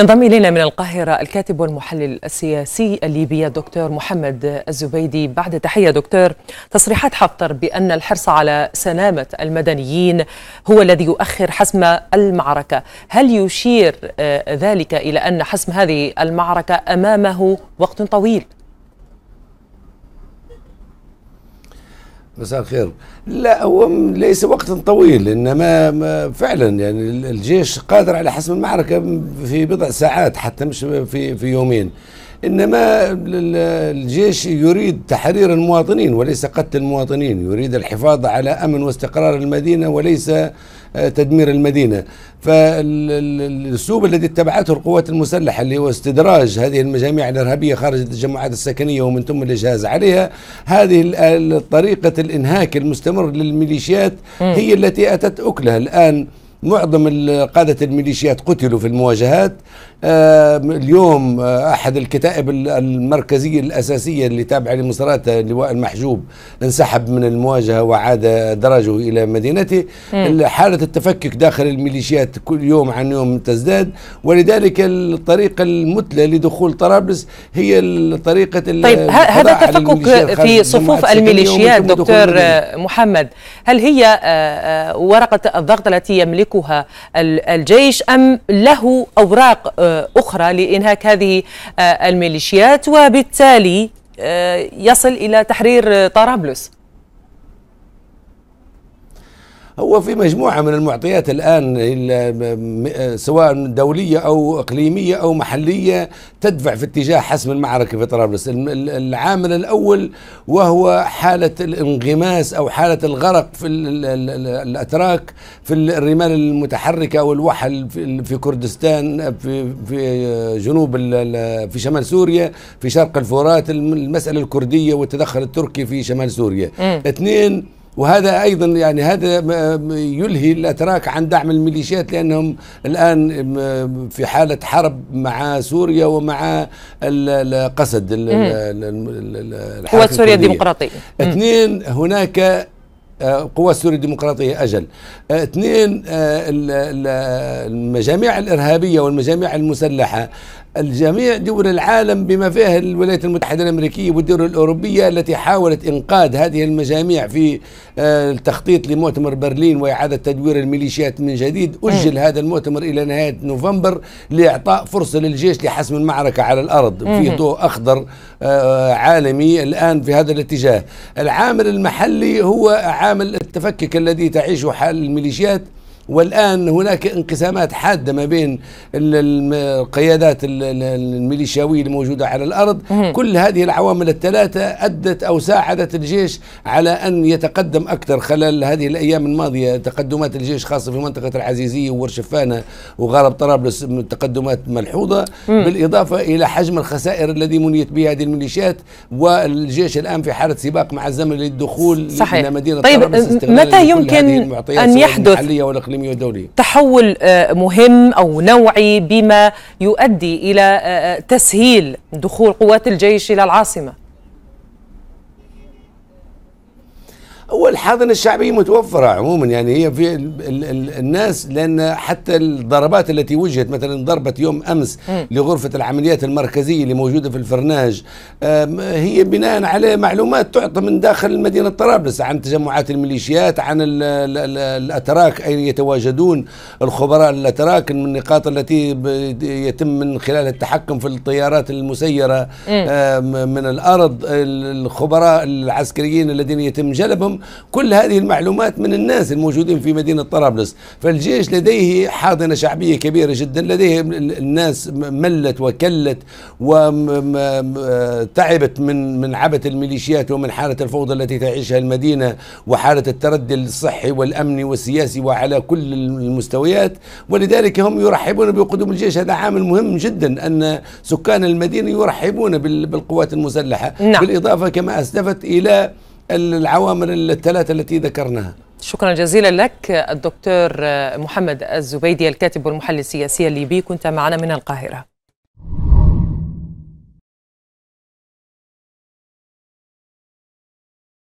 ينضم إلينا من القاهرة الكاتب والمحلل السياسي الليبي الدكتور محمد الزبيدي بعد تحية دكتور تصريحات حفتر بأن الحرص على سلامة المدنيين هو الذي يؤخر حسم المعركة هل يشير آه، ذلك إلى أن حسم هذه المعركة أمامه وقت طويل؟ مساء الخير لا هو ليس وقت طويل انما فعلا يعني الجيش قادر على حسم المعركه في بضع ساعات حتى مش في في يومين إنما الجيش يريد تحرير المواطنين وليس قتل المواطنين يريد الحفاظ على أمن واستقرار المدينة وليس آه، تدمير المدينة فالأسلوب الذي اتبعته القوات المسلحة اللي هو استدراج هذه المجاميع الإرهابية خارج التجمعات السكنية ومن ثم الإجهاز عليها هذه طريقة الإنهاك المستمر للميليشيات هي التي أتت أكلها الآن معظم قادة الميليشيات قتلوا في المواجهات آه، اليوم آه، احد الكتائب المركزيه الاساسيه اللي تابعه لمصرات اللواء المحجوب انسحب من المواجهه وعاد درجه الى مدينته حاله التفكك داخل الميليشيات كل يوم عن يوم تزداد ولذلك الطريقه المثلى لدخول طرابلس هي طريقه طيب هذا التفكك في صفوف الميليشيات دكتور محمد هل هي آه، ورقه الضغط التي يملكها الجيش ام له اوراق أخرى لإنهاك هذه آه، الميليشيات وبالتالي آه، يصل إلى تحرير طرابلس هو في مجموعة من المعطيات الآن آه، سواء دولية أو إقليمية أو محلية تدفع في اتجاه حسم المعركة في طرابلس العامل الأول وهو حالة الانغماس أو حالة الغرق في الأتراك في الرمال المتحركة أو الوحل في كردستان في, في آه، جنوب في شمال سوريا في شرق الفرات المسألة الكردية والتدخل التركي في شمال سوريا اثنين وهذا ايضا يعني هذا يلهي الاتراك عن دعم الميليشيات لانهم الان في حاله حرب مع سوريا ومع قسد قوات سوريا الديمقراطيه اثنين هناك آه، قوات سوريا الديمقراطية أجل آه، اثنين آه، المجاميع الإرهابية والمجاميع المسلحة الجميع دول العالم بما فيها الولايات المتحدة الأمريكية والدول الأوروبية التي حاولت إنقاذ هذه المجاميع في آه، التخطيط لمؤتمر برلين وإعادة تدوير الميليشيات من جديد إيه. أجل هذا المؤتمر إلى نهاية نوفمبر لإعطاء فرصة للجيش لحسم المعركة على الأرض في إيه. ضوء أخضر آه، عالمي الآن في هذا الاتجاه العامل المحلي هو عامل التفكك الذي تعيشه حال الميليشيات والآن هناك انقسامات حادة ما بين القيادات الميليشياوية الموجودة على الأرض كل هذه العوامل الثلاثة أدت أو ساعدت الجيش على أن يتقدم أكثر خلال هذه الأيام الماضية تقدمات الجيش خاصة في منطقة العزيزية وورشفانة وغرب طرابلس تقدمات ملحوظة بالإضافة إلى حجم الخسائر الذي منيت به هذه الميليشيات والجيش الآن في حالة سباق مع الزمن للدخول صحيح. إلى مدينة طيب طرابلس متى يمكن أن يحدث الاقليمي والدولي تحول آه، مهم او نوعي بما يؤدي الى آه، آه، تسهيل دخول قوات الجيش الى العاصمه هو الحاضنه الشعبيه متوفره عموما يعني هي في ال ال الـ الناس لان حتى الضربات التي وجهت مثلا ضربه يوم امس م. لغرفه العمليات المركزيه اللي موجوده في الفرناج هي بناء على معلومات تعطى من داخل مدينه طرابلس عن تجمعات الميليشيات عن ال ال الـ الاتراك اين يتواجدون الخبراء الاتراك من النقاط التي يتم من خلالها التحكم في الطيارات المسيره م. من الارض الخبراء العسكريين الذين يتم جلبهم كل هذه المعلومات من الناس الموجودين في مدينة طرابلس فالجيش لديه حاضنة شعبية كبيرة جدا لديه الناس ملت وكلت وتعبت من من عبث الميليشيات ومن حالة الفوضى التي تعيشها المدينة وحالة التردي الصحي والأمني والسياسي وعلى كل المستويات ولذلك هم يرحبون بقدوم الجيش هذا عامل مهم جدا أن سكان المدينة يرحبون بالقوات المسلحة نعم. بالإضافة كما أسلفت إلى العوامل الثلاثة التي ذكرناها شكرا جزيلا لك الدكتور محمد الزبيدي الكاتب والمحلل السياسي الليبي كنت معنا من القاهرة